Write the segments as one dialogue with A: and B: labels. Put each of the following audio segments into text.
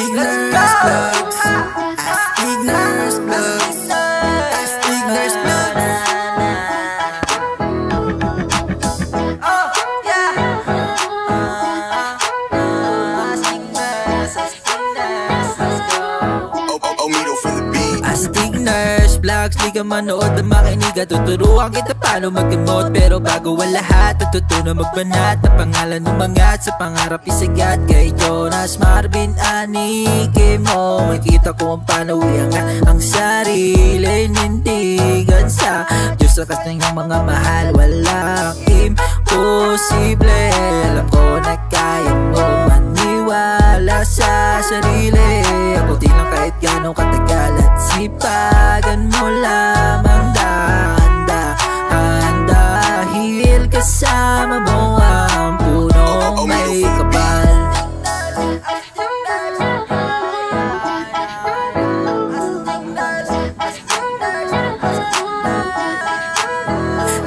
A: ignorance.
B: ka manood at makinig At tuturuan kita paano magkamot Pero bago ang lahat At tutunan magbanat Ang pangalan umangat Sa pangarap isagat Kay Jonas, Marvin, Ani mo Makita ko ang panawiangan Ang sarili Nindigan sa Diyos Sa kasing mga mahal Walang imposible Alam ko na kaya mo Maniwala sa sarili Ako din lang kahit gano'ng katagalan Lipagan mo lamang dahan-dahan Dahil kasama mo ang punong oh, oh, may oh. kapal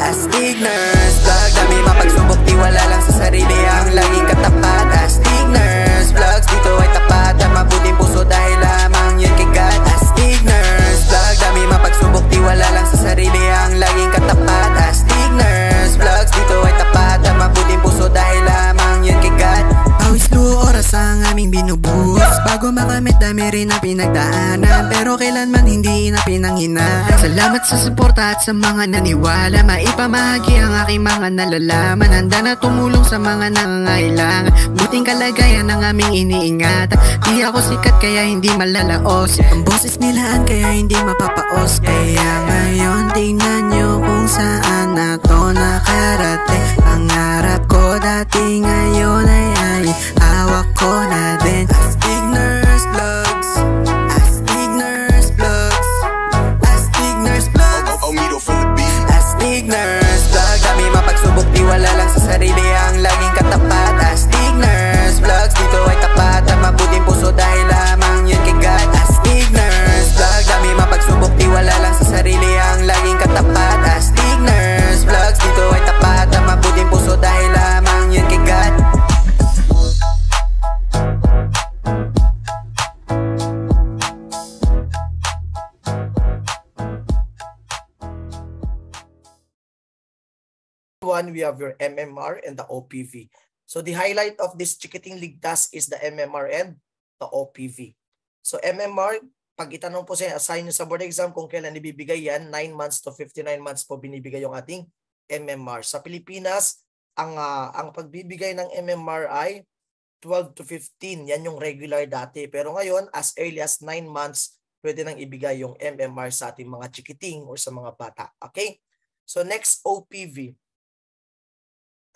B: Astig na Dagdami mapagsubok, di wala lang sa sarili Ang laging katapat makamit dami rin na pinagdaanan Pero kailanman hindi na pinanghinaan Salamat sa suporta at sa mga naniwala Maipamahagi ang aking mga nalalaman Handa na tumulong sa mga nangangailangan Buting kalagayan ang aming iniingat Di ako sikat kaya hindi malalaos Ang boses nilaan kaya hindi mapapaos Kaya ngayon tingnan nyo kung saan na to Ang Pangarap ko dati ngayon ay ay Awak ko na din
A: have your MMR and the OPV. So the highlight of this Chikiting Ligtas is the MMR and the OPV. So MMR, pag itanong po sa inyo, assign nyo sa board exam kung kailan ibibigay yan, 9 months to 59 months po binibigay yung ating MMR. Sa Pilipinas, ang uh, ang pagbibigay ng MMR ay 12 to 15. Yan yung regular dati. Pero ngayon, as early as 9 months, pwede nang ibigay yung MMR sa ating mga chikiting or sa mga bata. Okay? So next, OPV.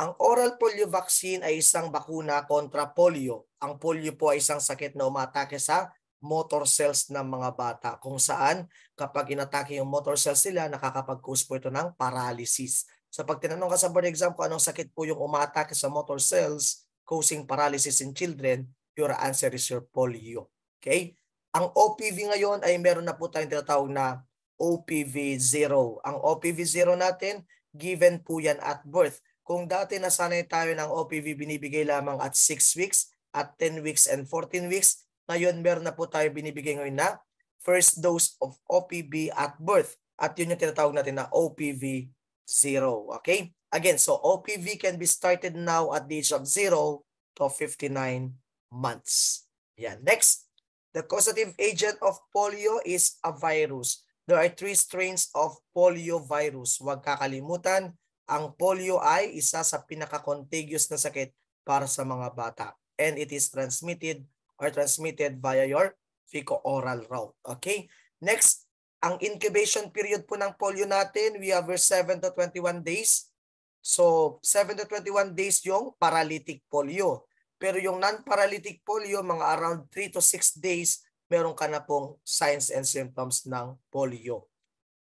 A: Ang oral polio vaccine ay isang bakuna kontra polio. Ang polio po ay isang sakit na umatake sa motor cells ng mga bata kung saan kapag inatake yung motor cells sila, nakakapag-cause po ito ng paralysis. So pag tinanong ka sa board exam kung anong sakit po yung umatake sa motor cells causing paralysis in children, your answer is your polio. Okay? Ang OPV ngayon ay meron na po tayong tinatawag na OPV0. Ang OPV0 natin, given po yan at birth. Kung dati nasanay tayo ng OPV binibigay lamang at 6 weeks, at 10 weeks and 14 weeks, ngayon meron na po tayo binibigay ngayon na first dose of OPV at birth. At yun yung tinatawag natin na OPV 0. Okay? Again, so OPV can be started now at the age of 0 to 59 months. Yan. Next, the causative agent of polio is a virus. There are three strains of poliovirus. Huwag kakalimutan, ang polio ay isa sa pinaka-contagious na sakit para sa mga bata. And it is transmitted or transmitted via your fecal-oral route. Okay? Next, ang incubation period po ng polio natin, we have 7 to 21 days. So, 7 to 21 days yung paralytic polio. Pero yung non-paralytic polio, mga around 3 to 6 days, meron ka na pong signs and symptoms ng polio.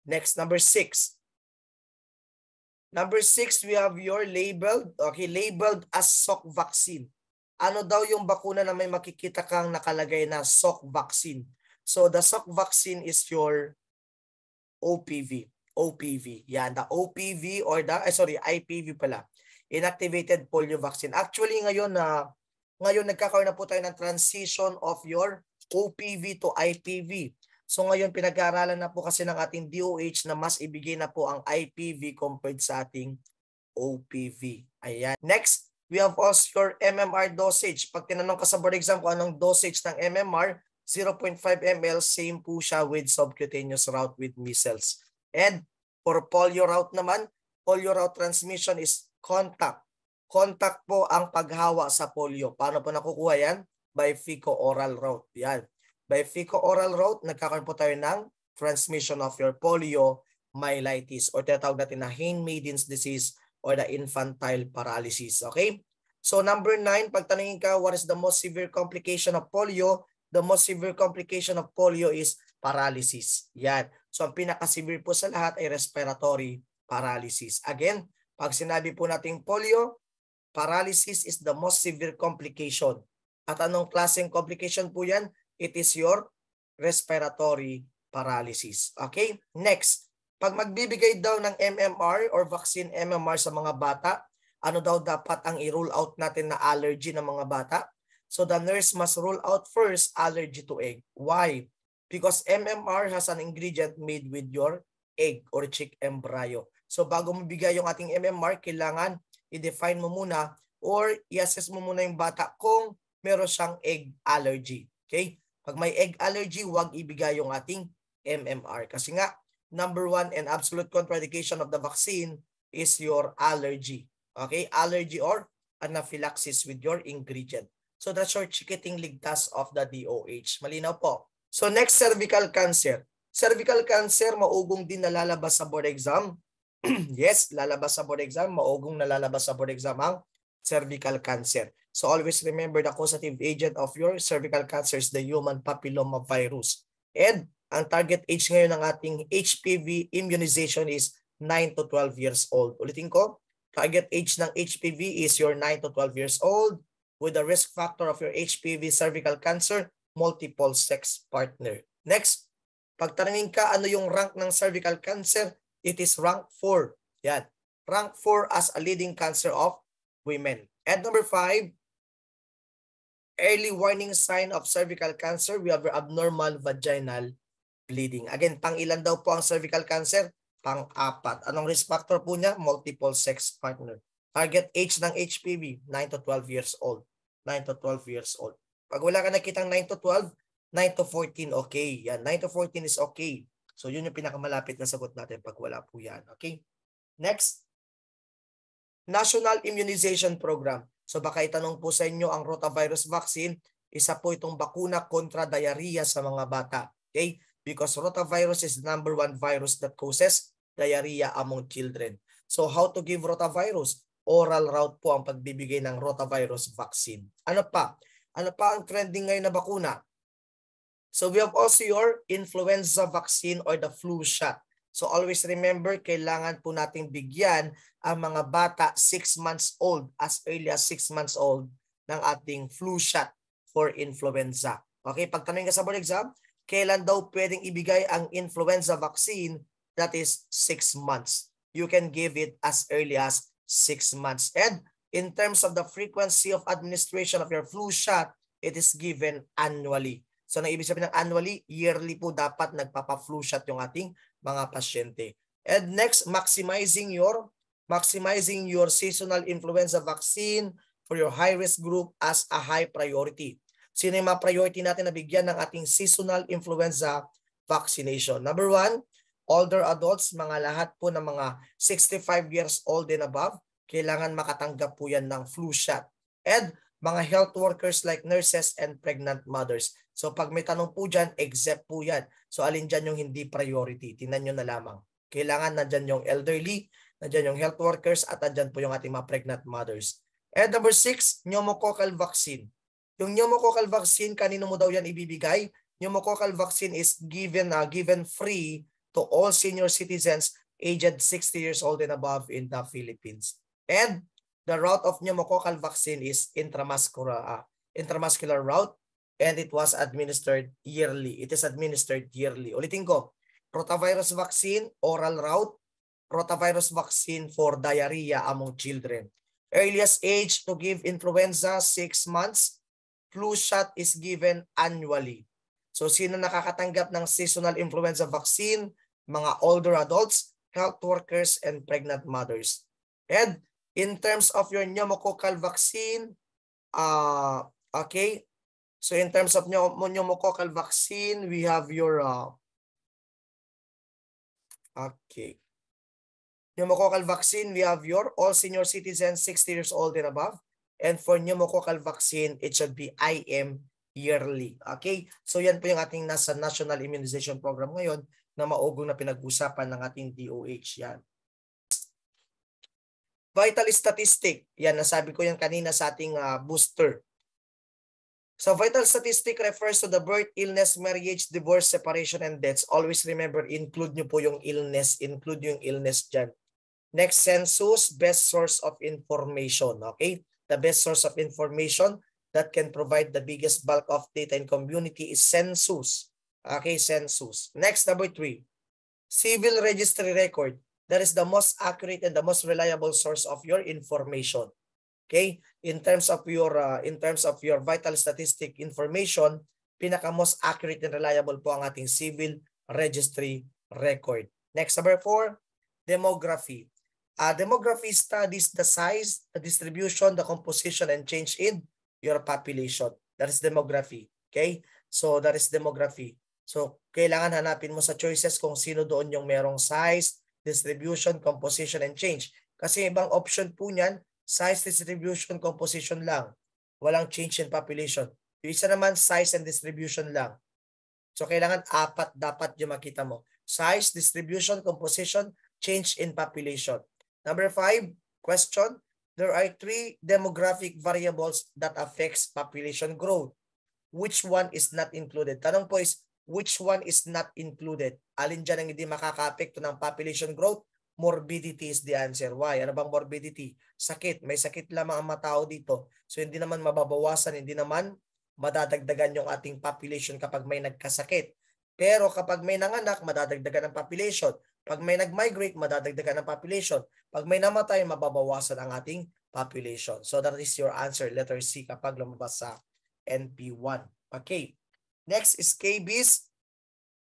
A: Next, number 6 Number six, we have your labeled, okay, labeled as SOC vaccine. Ano daw yung bakuna na may makikita kang nakalagay na SOC vaccine? So the SOC vaccine is your OPV. OPV. Yan, the OPV or the, eh, sorry, IPV pala. Inactivated polio vaccine. Actually, ngayon na, uh, ngayon nagkakaroon na po tayo ng transition of your OPV to IPV. So ngayon pinag-aaralan na po kasi ng ating DOH na mas ibigay na po ang IPV compared sa ating OPV. Ayan. Next, we have also your MMR dosage. Pag tinanong ka sa board exam kung anong dosage ng MMR, 0.5 ml, same po siya with subcutaneous route with measles. And for polio route naman, polio route transmission is contact. Contact po ang paghawa sa polio. Paano po nakukuha yan? By fecal-oral route. Yan by feco-oral route, nagkakaroon po tayo ng transmission of your poliomyelitis or tinatawag natin na Haynes-Maydin's disease or the infantile paralysis. Okay? So number nine, pagtanungin ka, what is the most severe complication of polio? The most severe complication of polio is paralysis. Yan. So ang pinaka-severe po sa lahat ay respiratory paralysis. Again, pag sinabi po nating polio, paralysis is the most severe complication. At anong klaseng complication po yan? it is your respiratory paralysis. Okay? Next, pag magbibigay daw ng MMR or vaccine MMR sa mga bata, ano daw dapat ang i-rule out natin na allergy ng mga bata? So the nurse must rule out first allergy to egg. Why? Because MMR has an ingredient made with your egg or chick embryo. So bago mo bigay yung ating MMR, kailangan i-define mo muna or i-assess mo muna yung bata kung meron siyang egg allergy. Okay? Pag may egg allergy, huwag ibigay yung ating MMR. Kasi nga, number one and absolute contraindication of the vaccine is your allergy. Okay? Allergy or anaphylaxis with your ingredient. So that's your chicketing ligtas of the DOH. Malinaw po. So next, cervical cancer. Cervical cancer, maugong din nalalabas sa board exam. yes, lalabas sa board exam. Maugong nalalabas sa board exam ang cervical cancer. So always remember the causative agent of your cervical cancer is the human papilloma virus. And ang target age ngayon ng ating HPV immunization is 9 to 12 years old. Ulitin ko, target age ng HPV is your 9 to 12 years old with the risk factor of your HPV cervical cancer, multiple sex partner. Next, pagtanungin ka ano yung rank ng cervical cancer, it is rank 4. Yan. Rank 4 as a leading cancer of women. And number 5, early warning sign of cervical cancer, we have abnormal vaginal bleeding. Again, pang-ilan daw po ang cervical cancer? Pang-apat. Anong risk factor po niya? Multiple sex partner. Target age ng HPV, 9 to 12 years old. 9 to 12 years old. Pag wala ka nakitang 9 to 12, 9 to 14, okay. Yan, 9 to 14 is okay. So yun yung pinakamalapit na sagot natin pag wala po yan. Okay? Next, National Immunization Program. So baka itanong po sa inyo ang rotavirus vaccine, isa po itong bakuna kontra diarrhea sa mga bata. Okay? Because rotavirus is the number one virus that causes diarrhea among children. So how to give rotavirus? Oral route po ang pagbibigay ng rotavirus vaccine. Ano pa? Ano pa ang trending ngayon na bakuna? So we have also your influenza vaccine or the flu shot. So always remember, kailangan po nating bigyan ang mga bata 6 months old, as early as 6 months old, ng ating flu shot for influenza. Okay, pagtanong ka sa board exam, kailan daw pwedeng ibigay ang influenza vaccine? That is 6 months. You can give it as early as 6 months. And in terms of the frequency of administration of your flu shot, it is given annually. So, nang ibig sabihin ng annually, yearly po dapat nagpapa-flu shot yung ating mga pasyente. And next, maximizing your maximizing your seasonal influenza vaccine for your high-risk group as a high priority. Sino yung mga priority natin na bigyan ng ating seasonal influenza vaccination? Number one, older adults, mga lahat po ng mga 65 years old and above, kailangan makatanggap po yan ng flu shot. And mga health workers like nurses and pregnant mothers. So pag may tanong po dyan, except po yan. So alin dyan yung hindi priority? Tinan nyo na lamang. Kailangan na nandyan yung elderly, na nandyan yung health workers, at nandyan po yung ating mga pregnant mothers. And number six, pneumococcal vaccine. Yung pneumococcal vaccine, kanino mo daw yan ibibigay? Pneumococcal vaccine is given uh, given free to all senior citizens aged 60 years old and above in the Philippines. And the route of pneumococcal vaccine is intramuscular, uh, intramuscular route and it was administered yearly. It is administered yearly. Ulitin ko, rotavirus vaccine, oral route, rotavirus vaccine for diarrhea among children. Earliest age to give influenza, 6 months. Flu shot is given annually. So sino nakakatanggap ng seasonal influenza vaccine? Mga older adults, health workers, and pregnant mothers. And In terms of your pneumococcal vaccine, uh, okay, so in terms of pneumococcal vaccine, we have your, uh, okay, pneumococcal vaccine, we have your all senior citizens 60 years old and above. And for pneumococcal vaccine, it should be IM yearly. Okay? So yan po yung ating nasa National Immunization Program ngayon na maugong na pinag-usapan ng ating DOH. Yan. Vital statistic. Yan, nasabi ko yan kanina sa ating uh, booster. So vital statistic refers to the birth, illness, marriage, divorce, separation, and deaths. Always remember, include nyo po yung illness. Include yung illness dyan. Next, census, best source of information. Okay? The best source of information that can provide the biggest bulk of data in community is census. Okay, census. Next, number three. Civil registry record that is the most accurate and the most reliable source of your information. Okay? In terms of your uh, in terms of your vital statistic information, pinaka most accurate and reliable po ang ating civil registry record. Next number four, demography. Uh, demography studies the size, the distribution, the composition and change in your population. That is demography. Okay? So that is demography. So kailangan hanapin mo sa choices kung sino doon yung merong size, distribution, composition, and change. Kasi ibang option po niyan, size, distribution, composition lang. Walang change in population. Yung isa naman, size and distribution lang. So kailangan apat dapat yung makita mo. Size, distribution, composition, change in population. Number five, question. There are three demographic variables that affects population growth. Which one is not included? Tanong po is, which one is not included? Alin dyan ang hindi makakapekto ng population growth? Morbidity is the answer. Why? Ano bang morbidity? Sakit. May sakit lamang ang mga tao dito. So hindi naman mababawasan, hindi naman madadagdagan yung ating population kapag may nagkasakit. Pero kapag may nanganak, madadagdagan ang population. Pag may nag-migrate, madadagdagan ang population. Pag may namatay, mababawasan ang ating population. So that is your answer, letter C, kapag lumabas sa NP1. Okay. Next, scabies.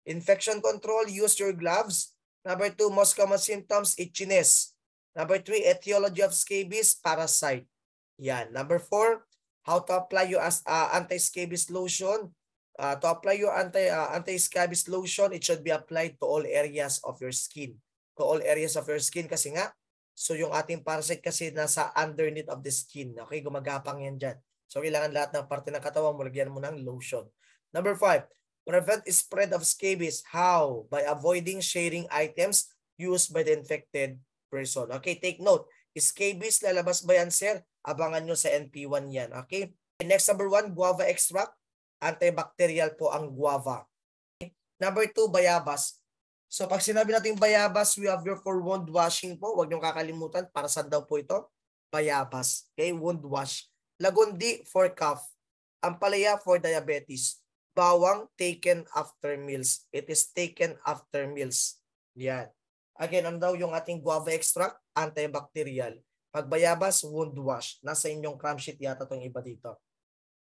A: Infection control, use your gloves. Number two, most common symptoms, itchiness. Number three, etiology of scabies, parasite. Yan. Number four, how to apply your uh, anti-scabies lotion. Uh, to apply your anti uh, anti-scabies lotion, it should be applied to all areas of your skin. To all areas of your skin kasi nga, so yung ating parasite kasi nasa underneath of the skin. Okay, gumagapang yan dyan. So kailangan lahat ng parte ng katawan, mo lagyan mo ng lotion. Number five, prevent spread of scabies. How? By avoiding sharing items used by the infected person. Okay, take note. Scabies, lalabas ba yan, sir? Abangan nyo sa NP1 yan. Okay? Next, number one, guava extract. Antibacterial po ang guava. Okay? Number two, bayabas. So pag sinabi natin bayabas, we have your for wound washing po. Huwag niyong kakalimutan para saan daw po ito. Bayabas. Okay, wound wash. Lagundi for cough. Ampalaya for diabetes bawang taken after meals. It is taken after meals. Yan. Again, ano daw yung ating guava extract? Antibacterial. Pagbayabas, wound wash. Nasa inyong cram sheet yata itong iba dito.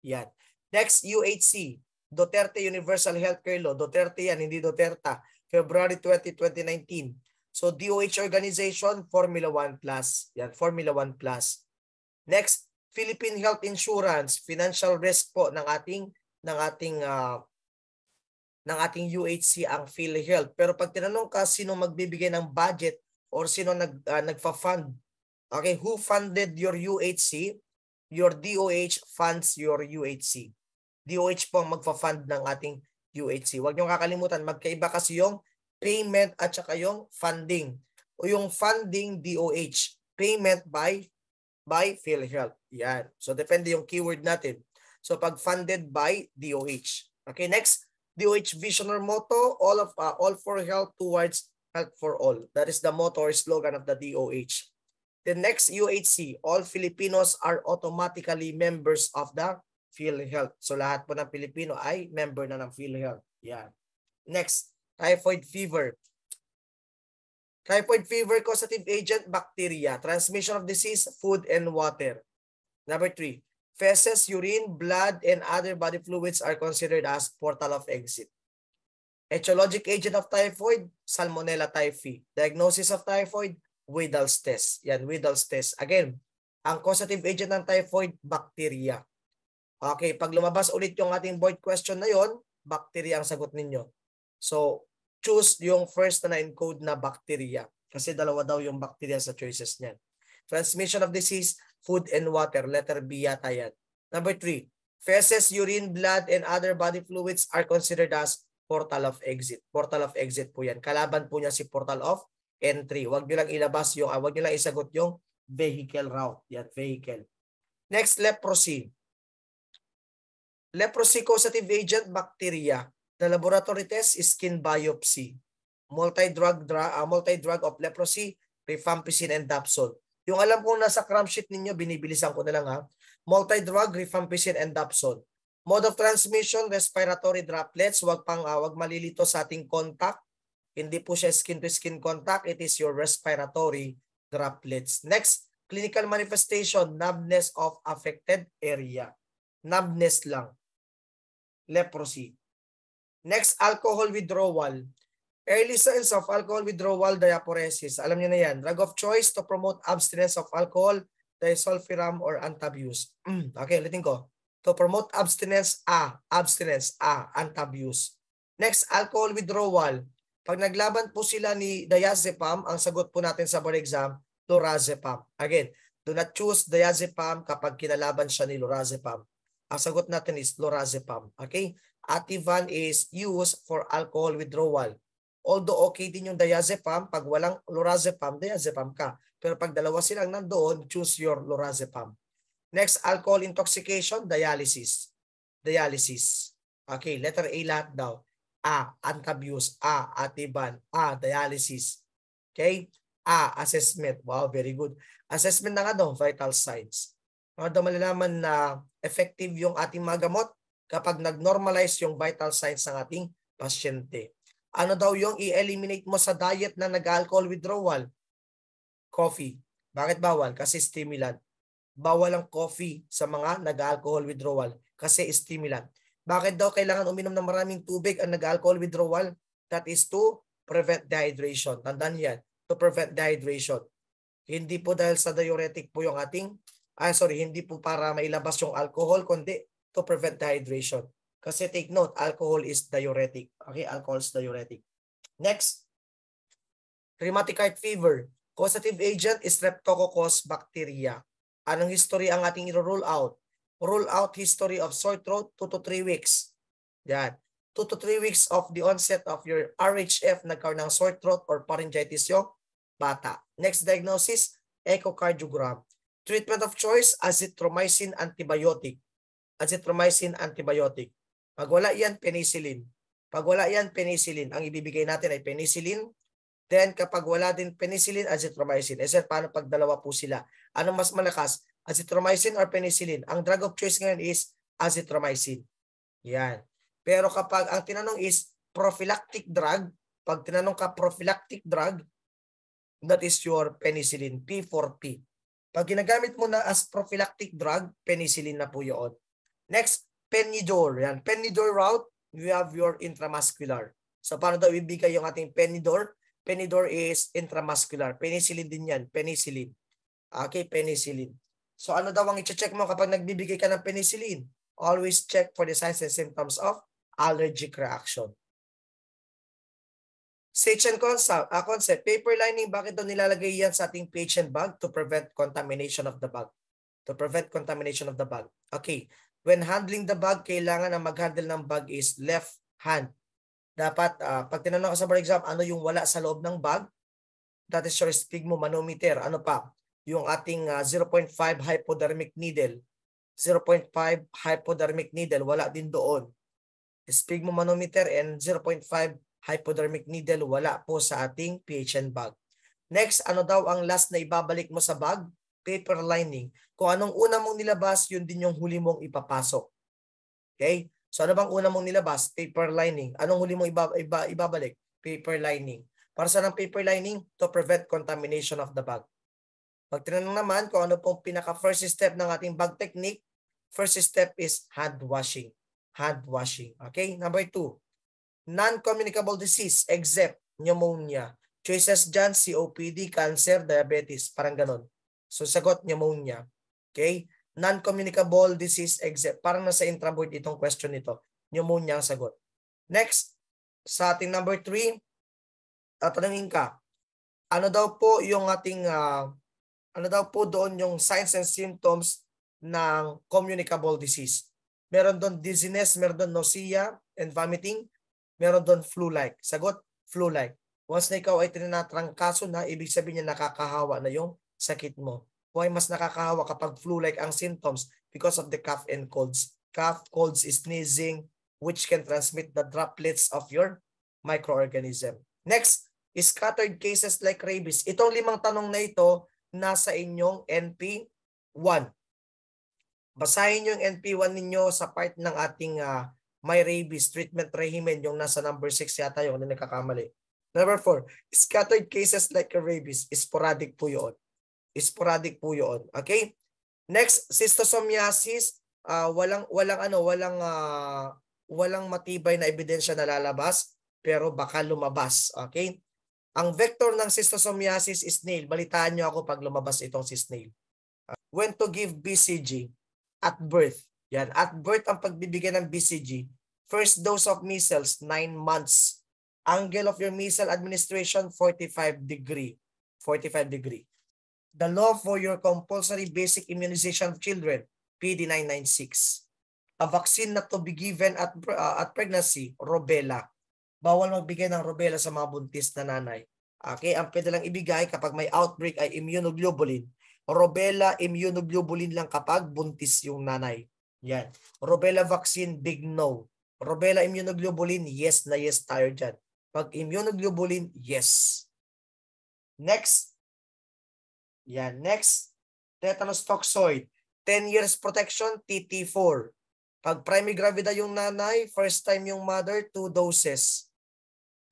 A: Yan. Next, UHC. Duterte Universal Healthcare Law. Duterte yan, hindi Duterte. February 20, 2019. So, DOH Organization, Formula 1 Plus. Yan, Formula 1 Plus. Next, Philippine Health Insurance, financial risk po ng ating ng ating uh, ng ating UHC ang PhilHealth. Pero pag tinanong ka sino magbibigay ng budget or sino nag uh, nagfa-fund, okay, who funded your UHC? Your DOH funds your UHC. DOH po ang magfa-fund ng ating UHC. Huwag niyo kakalimutan, magkaiba kasi yung payment at saka yung funding. O yung funding DOH, payment by by PhilHealth. Yan. So depende yung keyword natin. So pag funded by DOH. Okay, next, DOH vision or motto, all of uh, all for health towards health for all. That is the motto or slogan of the DOH. The next UHC, all Filipinos are automatically members of the PhilHealth. So lahat po ng Pilipino ay member na ng PhilHealth. Yeah. Next, typhoid fever. Typhoid fever causative agent, bacteria. Transmission of disease, food and water. Number three, feces, urine, blood, and other body fluids are considered as portal of exit. Etiologic agent of typhoid, Salmonella typhi. Diagnosis of typhoid, Weddell's test. Yan, Weddell's test. Again, ang causative agent ng typhoid, bacteria. Okay, pag lumabas ulit yung ating board question na yon, bacteria ang sagot ninyo. So, choose yung first na na-encode na bacteria. Kasi dalawa daw yung bacteria sa choices niyan. Transmission of disease, food and water. Letter B yata yan. Number three, feces, urine, blood, and other body fluids are considered as portal of exit. Portal of exit po yan. Kalaban po niya si portal of entry. Huwag nyo lang ilabas yung, ah, huwag nyo lang isagot yung vehicle route. Yan, vehicle. Next, leprosy. Leprosy causative agent, bacteria. The laboratory test is skin biopsy. Multi-drug dra, uh, multi-drug of leprosy, rifampicin and dapsone. Yung alam kong nasa crumb sheet ninyo, binibilisan ko na lang ha. Multidrug, rifampicin, and dapsone. Mode of transmission, respiratory droplets. Huwag pang uh, wag malilito sa ating contact. Hindi po siya skin-to-skin -skin contact. It is your respiratory droplets. Next, clinical manifestation, numbness of affected area. Numbness lang. Leprosy. Next, alcohol withdrawal. Early signs of alcohol withdrawal diaphoresis. Alam niyo na yan. Drug of choice to promote abstinence of alcohol, disulfiram, or antabuse. Mm, okay, ulitin ko. To promote abstinence, A. Abstinence, A. Antabuse. Next, alcohol withdrawal. Pag naglaban po sila ni diazepam, ang sagot po natin sa bar exam, lorazepam. Again, do not choose diazepam kapag kinalaban siya ni lorazepam. Ang sagot natin is lorazepam. Okay? Ativan is used for alcohol withdrawal. Although okay din yung diazepam, pag walang lorazepam, diazepam ka. Pero pag dalawa silang nandoon, choose your lorazepam. Next, alcohol intoxication, dialysis. Dialysis. Okay, letter A lahat daw. A, antabuse. A, atiban. A, dialysis. Okay? A, assessment. Wow, very good. Assessment ng ano? Vital signs. Mga daw malalaman na effective yung ating mga gamot kapag nag-normalize yung vital signs ng ating pasyente. Ano daw yung i-eliminate mo sa diet na nag-alcohol withdrawal? Coffee. Bakit bawal? Kasi stimulant. Bawal ang coffee sa mga nag-alcohol withdrawal kasi stimulant. Bakit daw kailangan uminom ng maraming tubig ang nag-alcohol withdrawal? That is to prevent dehydration. Tandaan yan. To prevent dehydration. Hindi po dahil sa diuretic po yung ating, ah sorry, hindi po para mailabas yung alcohol, kundi to prevent dehydration. Kasi take note, alcohol is diuretic. Okay, alcohol is diuretic. Next, rheumatic fever. Causative agent is streptococcus bacteria. Anong history ang ating i-rule out? Rule out history of sore throat 2 to 3 weeks. Yan. 2 to 3 weeks of the onset of your RHF nagkaroon ng sore throat or pharyngitis yung bata. Next diagnosis, echocardiogram. Treatment of choice, azithromycin antibiotic. Azithromycin antibiotic. Pag wala yan, penicillin. Pag wala yan, penicillin. Ang ibibigay natin ay penicillin. Then kapag wala din penicillin, azithromycin. Eh sir, paano pag dalawa po sila? Ano mas malakas? Azithromycin or penicillin? Ang drug of choice ngayon is azithromycin. Yan. Pero kapag ang tinanong is prophylactic drug, pag tinanong ka prophylactic drug, that is your penicillin, P4P. Pag ginagamit mo na as prophylactic drug, penicillin na po yun. Next, Penidor. Yan. Penidor route, you have your intramuscular. So paano daw ibigay yung ating Penidor? Penidor is intramuscular. Penicillin din yan. Penicillin. Okay, penicillin. So ano daw ang i-check mo kapag nagbibigay ka ng penicillin? Always check for the signs and symptoms of allergic reaction. Station concept, uh, ah, concept, paper lining, bakit daw nilalagay yan sa ating patient bag to prevent contamination of the bag? To prevent contamination of the bag. Okay, when handling the bag, kailangan ang mag-handle ng bag is left hand. Dapat, uh, pag tinanong ka sa bar exam, ano yung wala sa loob ng bag? That is your sphygmo manometer. Ano pa? Yung ating uh, ah, 0.5 hypodermic needle. 0.5 hypodermic needle, wala din doon. Sphygmo manometer and 0.5 hypodermic needle, wala po sa ating PHN bag. Next, ano daw ang last na ibabalik mo sa bag? Paper lining. Kung anong una mong nilabas, yun din yung huli mong ipapasok. Okay? So ano bang una mong nilabas? Paper lining. Anong huli mong iba, iba, ibabalik? Paper lining. Para saan ang paper lining? To prevent contamination of the bag. Pag tinanong naman kung ano pong pinaka first step ng ating bag technique, first step is hand washing. Hand washing. Okay? Number two, non-communicable disease except pneumonia. Choices dyan, COPD, cancer, diabetes. Parang ganun. So sagot pneumonia. Okay? Non-communicable disease except. Parang nasa intraboard itong question nito. Pneumonia ang sagot. Next, sa ating number 3, tatanungin ka, ano daw po yung ating, uh, ano daw po doon yung signs and symptoms ng communicable disease? Meron doon dizziness, meron doon nausea and vomiting, meron doon flu-like. Sagot, flu-like. Once na ikaw ay tinanatrangkaso na, ibig sabihin niya nakakahawa na yung sakit mo why mas nakakahawa kapag flu-like ang symptoms because of the cough and colds. Cough, colds, sneezing, which can transmit the droplets of your microorganism. Next, is scattered cases like rabies. Itong limang tanong na ito, nasa inyong NP1. Basahin yung NP1 ninyo sa part ng ating uh, my rabies treatment regimen, yung nasa number 6 yata yung na nagkakamali. Number 4, scattered cases like rabies, sporadic po yun. Sporadic po 'yon. Okay? Next, schistosomiasis, uh, ah, walang walang ano, walang uh, walang matibay na ebidensya na lalabas pero baka lumabas. Okay? Ang vector ng schistosomiasis is snail. Balitaan niyo ako pag lumabas itong si snail. Ah, when to give BCG at birth. Yan. At birth ang pagbibigay ng BCG. First dose of measles, 9 months. Angle of your measles administration, 45 degree. 45 degree the law for your compulsory basic immunization of children, PD 996. A vaccine na to be given at, uh, at pregnancy, rubella. Bawal magbigay ng rubella sa mga buntis na nanay. Okay, ang pwede lang ibigay kapag may outbreak ay immunoglobulin. Rubella, immunoglobulin lang kapag buntis yung nanay. Yan. Rubella vaccine, big no. Rubella immunoglobulin, yes na yes tayo dyan. Pag immunoglobulin, yes. Next, yan. Next, tetanus toxoid. 10 years protection, TT4. Pag primigravida yung nanay, first time yung mother, two doses.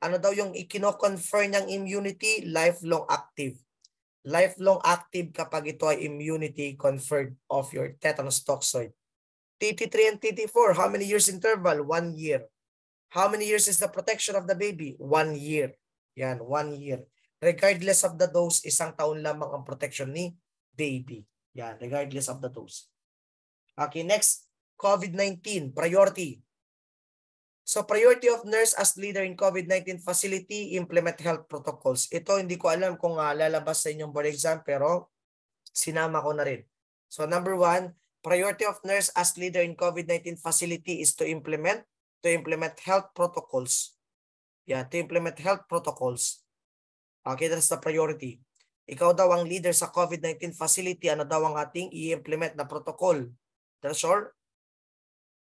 A: Ano daw yung ikinoconfer niyang immunity? Lifelong active. Lifelong active kapag ito ay immunity conferred of your tetanus toxoid. TT3 and TT4, how many years interval? One year. How many years is the protection of the baby? One year. Yan, one year regardless of the dose, isang taon lamang ang protection ni baby. Yeah, regardless of the dose. Okay, next, COVID-19, priority. So, priority of nurse as leader in COVID-19 facility, implement health protocols. Ito, hindi ko alam kung uh, lalabas sa inyong board exam, pero sinama ko na rin. So, number one, priority of nurse as leader in COVID-19 facility is to implement to implement health protocols. Yeah, to implement health protocols. Okay, that's the priority. Ikaw daw ang leader sa COVID-19 facility. Ano daw ang ating i-implement na protocol? That's all.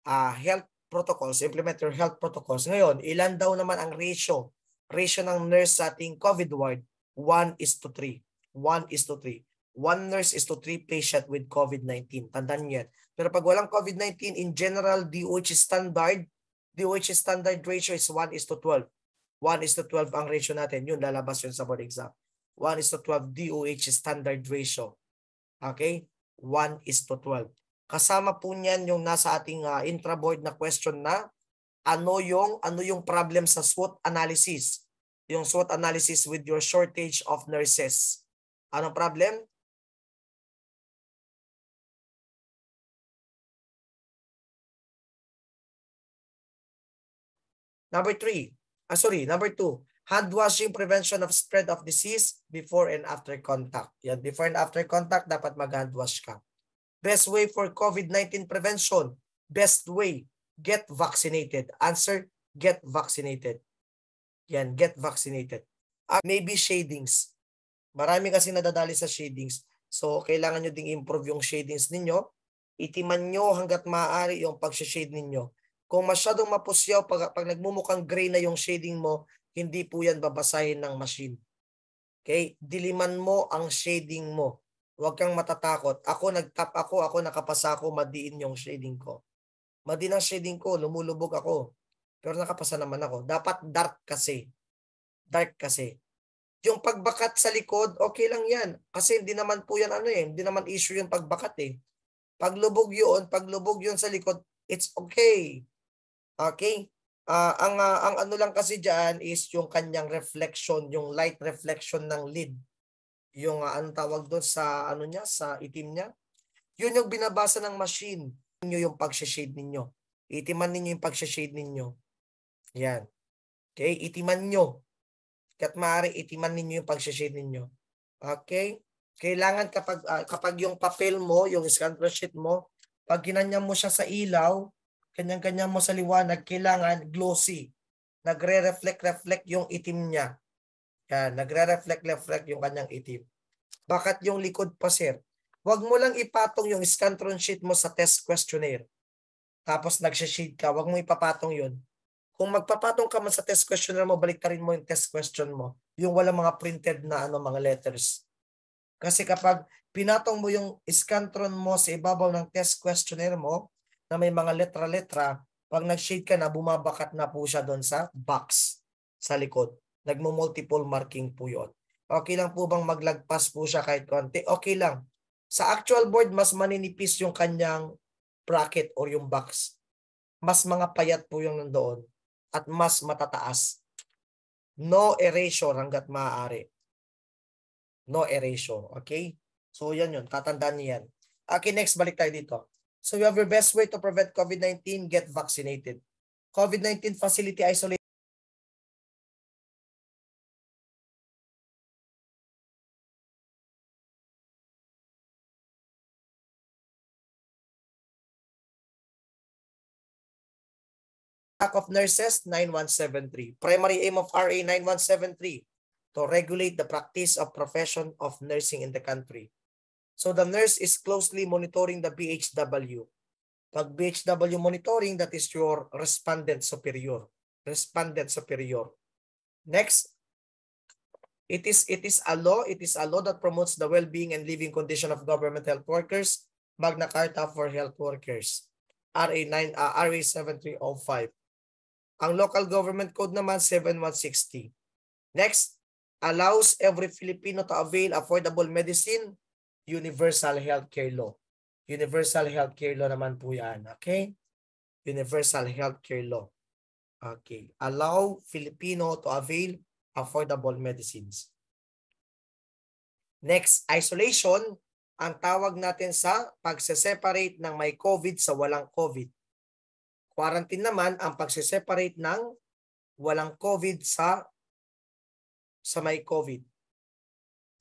A: Uh, health protocols. Implement your health protocols. Ngayon, ilan daw naman ang ratio? Ratio ng nurse sa ating COVID ward, 1 is to 3. 1 is to 3. 1 nurse is to 3 patient with COVID-19. Tandaan niyo yan. Pero pag walang COVID-19, in general, DOH standard, DOH standard ratio is 1 is to 12. 1 is to 12 ang ratio natin. Yun, lalabas yun sa board exam. 1 is to 12 DOH standard ratio. Okay? 1 is to 12. Kasama po niyan yung nasa ating uh, ah, intra-board na question na ano yung ano yung problem sa SWOT analysis. Yung SWOT analysis with your shortage of nurses. Anong problem? Number three, ah, sorry, number two, hand washing prevention of spread of disease before and after contact. Yan, before and after contact, dapat mag-hand wash ka. Best way for COVID-19 prevention, best way, get vaccinated. Answer, get vaccinated. Yan, get vaccinated. Uh, maybe shadings. Marami kasi nadadali sa shadings. So, kailangan nyo ding improve yung shadings ninyo. Itiman nyo hanggat maaari yung pag-shade ninyo. Kung masyadong mapusyaw, pag, pag nagmumukhang gray na yung shading mo, hindi po yan babasahin ng machine. Okay? Diliman mo ang shading mo. Huwag kang matatakot. Ako nagtap ako, ako nakapasa ako, madiin yung shading ko. Madiin ang shading ko, lumulubog ako. Pero nakapasa naman ako. Dapat dark kasi. Dark kasi. Yung pagbakat sa likod, okay lang yan. Kasi hindi naman po yan ano eh. Hindi naman issue yung pagbakat eh. Paglubog yun, paglubog yun sa likod, it's okay. Okay? Uh, ang uh, ang ano lang kasi diyan is yung kanyang reflection, yung light reflection ng lid. Yung uh, anong tawag doon sa ano niya, sa itim niya. Yun yung binabasa ng machine niyo yung pag-shade ninyo. Itiman ninyo yung pag-shade ninyo. Yan. Okay, itiman nyo. Kat maaari itiman ninyo yung pag-shade ninyo. Okay? Kailangan kapag uh, kapag yung papel mo, yung scan sheet mo, pag ginanyan mo siya sa ilaw, kanyang-kanya mo sa liwanag, kailangan glossy. Nagre-reflect-reflect yung itim niya. Yan, nagre-reflect-reflect yung kanyang itim. Bakit yung likod pa, sir? Huwag mo lang ipatong yung scantron sheet mo sa test questionnaire. Tapos nagsha ka, huwag mo ipapatong yun. Kung magpapatong ka man sa test questionnaire mo, baliktarin mo yung test question mo. Yung walang mga printed na ano mga letters. Kasi kapag pinatong mo yung scantron mo sa ibabaw ng test questionnaire mo, na may mga letra-letra, pag nag-shade ka na, bumabakat na po siya doon sa box sa likod. Nagmo-multiple marking po yun. Okay lang po bang maglagpas po siya kahit konti? Okay lang. Sa actual board, mas maninipis yung kanyang bracket or yung box. Mas mga payat po yung nandoon at mas matataas. No erasure hanggat maaari. No erasure. Okay? So, yan yun. Tatandaan niyo Okay, next. Balik tayo dito. So you have your best way to prevent COVID-19, get vaccinated. COVID-19 facility isolation. of nurses 9173. Primary aim of RA 9173 to regulate the practice of profession of nursing in the country. So the nurse is closely monitoring the BHW. Pag BHW monitoring, that is your respondent superior. Respondent superior. Next, it is it is a law, it is a law that promotes the well-being and living condition of government health workers, Magna Carta for Health Workers, RA 9 uh, RA 7305. Ang local government code naman 7160. Next, allows every Filipino to avail affordable medicine Universal Healthcare Law. Universal Healthcare Law naman po yan. Okay? Universal Healthcare Law. Okay. Allow Filipino to avail affordable medicines. Next, isolation. Ang tawag natin sa pagse-separate ng may COVID sa walang COVID. Quarantine naman ang pagse-separate ng walang COVID sa sa may COVID.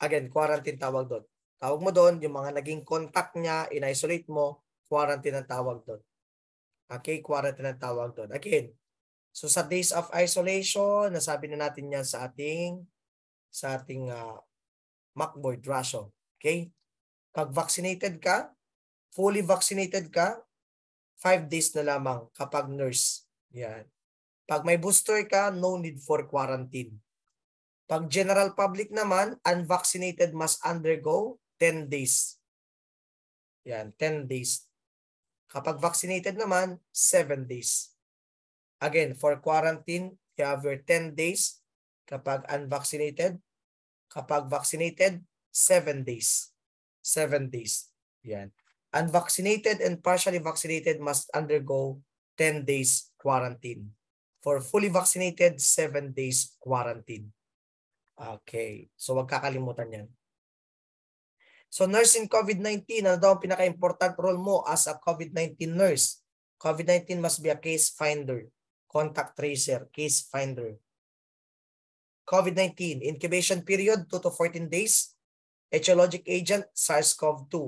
A: Again, quarantine tawag doon. Tawag mo doon, yung mga naging contact niya, in-isolate mo, quarantine ang tawag doon. Okay, quarantine ang tawag doon. Again, so sa days of isolation, nasabi na natin yan sa ating sa ating uh, ah, MacBoard ration. Okay? Pag vaccinated ka, fully vaccinated ka, 5 days na lamang kapag nurse. Yan. Pag may booster ka, no need for quarantine. Pag general public naman, unvaccinated must undergo 10 days. Yan, 10 days. Kapag vaccinated naman, 7 days. Again, for quarantine, you have your 10 days. Kapag unvaccinated, kapag vaccinated, 7 days. 7 days. Yan. Unvaccinated and partially vaccinated must undergo 10 days quarantine. For fully vaccinated, 7 days quarantine. Okay. So, wag kakalimutan yan. So nurse in COVID-19, ano daw ang pinaka-important role mo as a COVID-19 nurse? COVID-19 must be a case finder, contact tracer, case finder. COVID-19, incubation period 2 to 14 days, etiologic agent SARS-CoV-2.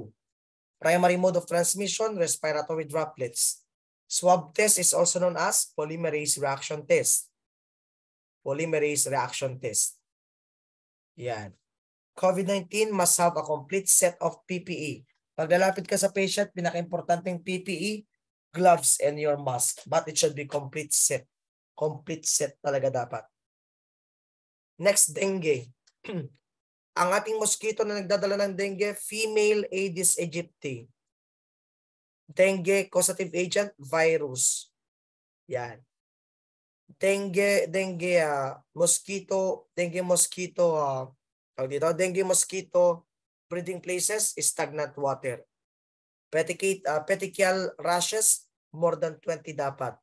A: Primary mode of transmission, respiratory droplets. Swab test is also known as polymerase reaction test. Polymerase reaction test. Yan. COVID-19 must have a complete set of PPE. Paglalapit ka sa patient, pinaka-importanting PPE, gloves, and your mask. But it should be complete set. Complete set talaga dapat. Next, dengue. Ang ating mosquito na nagdadala ng dengue, female Aedes aegypti. Dengue causative agent, virus. Yan. Dengue, dengue, uh, mosquito, dengue mosquito, uh, tawag dito, dengue mosquito breeding places stagnant water. Peticate, uh, petechial rashes, more than 20 dapat.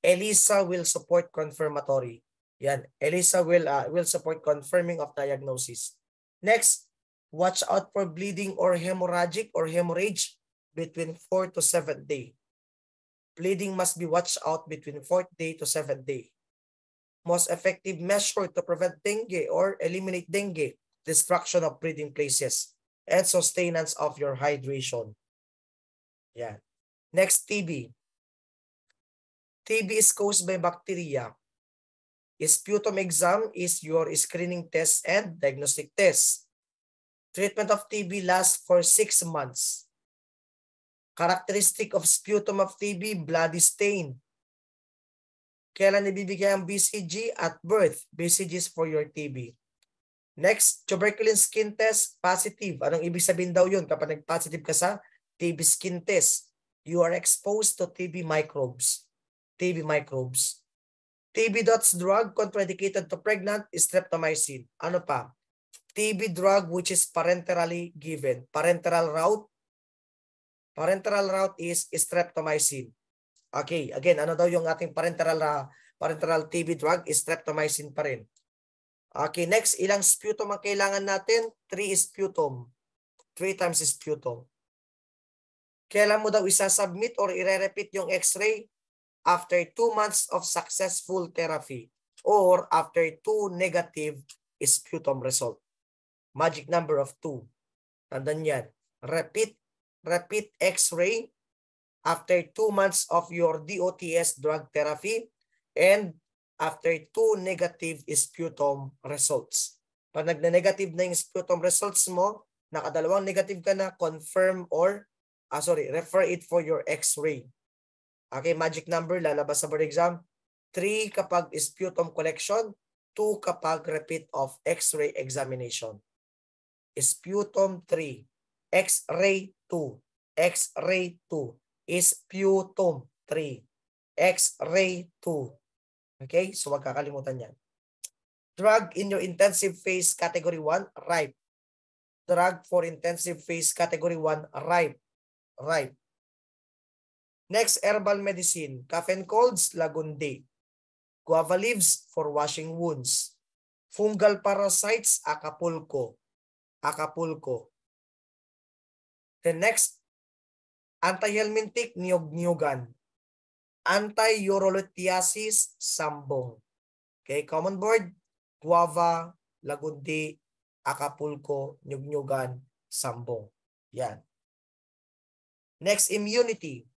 A: ELISA will support confirmatory. Yan, ELISA will uh, will support confirming of diagnosis. Next, watch out for bleeding or hemorrhagic or hemorrhage between 4 to 7 day. Bleeding must be watched out between 4th day to 7th day. most effective measure to prevent dengue or eliminate dengue, destruction of breeding places, and sustenance of your hydration. Yeah. Next, TB. TB is caused by bacteria. Sputum exam is your screening test and diagnostic test. Treatment of TB lasts for six months. Characteristic of sputum of TB, bloody stain, Kailan ibibigay ang BCG at birth? BCG is for your TB. Next, tuberculin skin test, positive. Anong ibig sabihin daw yun kapag nag-positive ka sa TB skin test? You are exposed to TB microbes. TB microbes. TB dots drug contraindicated to pregnant streptomycin. Ano pa? TB drug which is parenterally given. Parenteral route. Parenteral route is streptomycin. Okay, again, ano daw yung ating parenteral uh, parenteral TB drug? Streptomycin pa rin. Okay, next, ilang sputum ang kailangan natin? 3 sputum. 3 times sputum. Kailan mo daw isasubmit or ire-repeat yung x-ray? After 2 months of successful therapy or after 2 negative sputum result. Magic number of 2. Tandaan yan. Repeat, repeat x-ray after two months of your DOTS drug therapy and after two negative sputum results. Pag nagne-negative na yung sputum results mo, nakadalawang negative ka na, confirm or, ah, sorry, refer it for your x-ray. Okay, magic number, lalabas sa board exam. 3 kapag sputum collection, 2 kapag repeat of x-ray examination. Sputum 3, x-ray 2, x-ray 2 is sputum 3. X-ray 2. Okay? So wag kakalimutan yan. Drug in your intensive phase category 1, ripe. Drug for intensive phase category 1, ripe. Ripe. Next, herbal medicine. Cough and colds, lagundi. Guava leaves for washing wounds. Fungal parasites, acapulco. Acapulco. The next antihelminthic niyog-niyugan, anti-urolithiasis sambong. Okay, common board, guava, lagundi, acapulco, nyugnyugan, sambong. Yan. Next, immunity.